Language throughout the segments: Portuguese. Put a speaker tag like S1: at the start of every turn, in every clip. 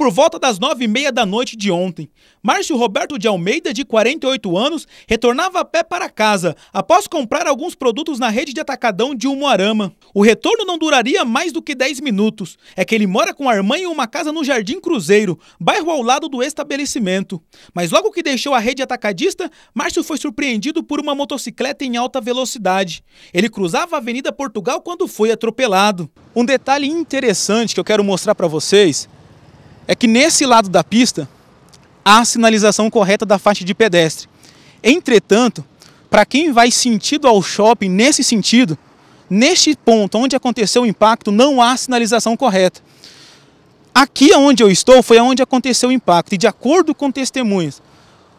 S1: por volta das nove e meia da noite de ontem. Márcio Roberto de Almeida, de 48 anos, retornava a pé para casa após comprar alguns produtos na rede de atacadão de Umuarama. O retorno não duraria mais do que 10 minutos. É que ele mora com a irmã em uma casa no Jardim Cruzeiro, bairro ao lado do estabelecimento. Mas logo que deixou a rede atacadista, Márcio foi surpreendido por uma motocicleta em alta velocidade. Ele cruzava a Avenida Portugal quando foi atropelado. Um detalhe interessante que eu quero mostrar para vocês é que nesse lado da pista há sinalização correta da faixa de pedestre. Entretanto, para quem vai sentido ao shopping nesse sentido, neste ponto onde aconteceu o impacto, não há sinalização correta. Aqui onde eu estou foi onde aconteceu o impacto e de acordo com testemunhas,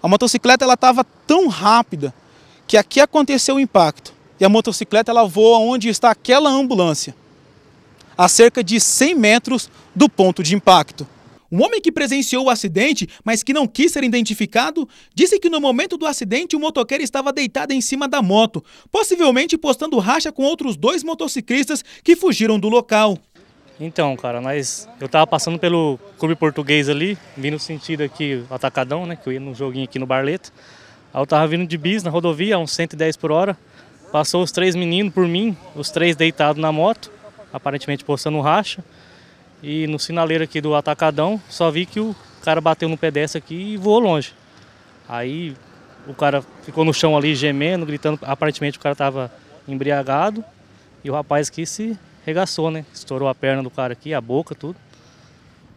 S1: a motocicleta ela estava tão rápida que aqui aconteceu o impacto e a motocicleta ela voa onde está aquela ambulância, a cerca de 100 metros do ponto de impacto. Um homem que presenciou o acidente, mas que não quis ser identificado, disse que no momento do acidente o motoqueiro estava deitado em cima da moto, possivelmente postando racha com outros dois
S2: motociclistas que fugiram do local. Então, cara, nós eu tava passando pelo clube português ali, vindo no sentido aqui atacadão, né, que eu ia num joguinho aqui no Barleto. Aí eu tava vindo de bis na rodovia, uns 110 por hora. Passou os três meninos por mim, os três deitados na moto, aparentemente postando racha. E no sinaleiro aqui do atacadão, só vi que o cara bateu no pedestre aqui e voou longe. Aí o cara ficou no chão ali gemendo, gritando. Aparentemente o cara estava embriagado. E o rapaz aqui se regaçou, né? Estourou a perna do cara aqui, a boca, tudo.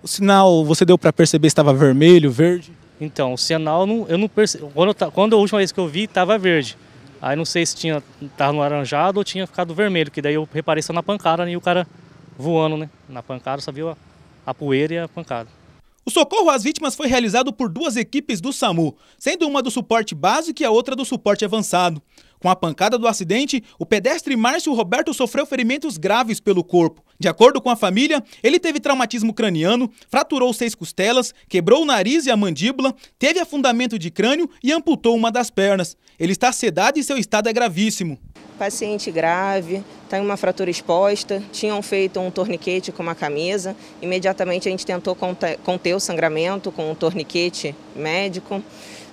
S2: O
S1: sinal, você deu para perceber se estava vermelho, verde?
S2: Então, o sinal, não, eu não percebi. Quando, quando, a última vez que eu vi, estava verde. Aí não sei se tinha, tava no laranjado ou tinha ficado vermelho, que daí eu reparei só na pancada né, e o cara voando, né? Na pancada só viu a, a poeira e a pancada. O socorro às vítimas foi realizado por duas equipes do SAMU, sendo uma do suporte
S1: básico e a outra do suporte avançado. Com a pancada do acidente, o pedestre Márcio Roberto sofreu ferimentos graves pelo corpo. De acordo com a família, ele teve traumatismo craniano, fraturou seis costelas, quebrou o nariz e a mandíbula, teve afundamento de crânio e amputou uma das pernas. Ele está sedado e seu estado é gravíssimo
S3: paciente grave, está em uma fratura exposta, tinham feito um torniquete com uma camisa, imediatamente a gente tentou conter o sangramento com um torniquete médico,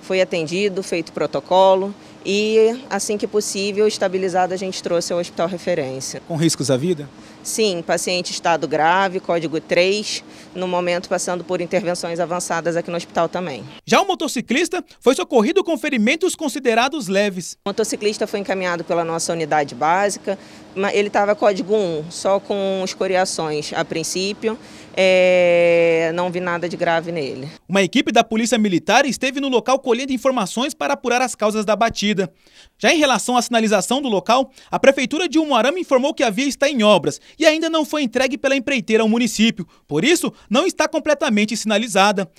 S3: foi atendido, feito protocolo e assim que possível, estabilizado, a gente trouxe ao hospital referência. Com
S1: riscos à vida?
S3: Sim, paciente estado grave, código 3, no momento passando por intervenções avançadas aqui no hospital também. Já o motociclista foi socorrido com ferimentos considerados leves. O motociclista foi encaminhado pela nossa unidade básica, ele estava código 1, só com escoriações a princípio, é... não vi nada de grave nele.
S1: Uma equipe da Polícia Militar esteve no local colhendo informações para apurar as causas da batida. Já em relação à sinalização do local, a Prefeitura de Umuarama informou que a via está em obras e ainda não foi entregue pela empreiteira ao município, por isso não está completamente sinalizada.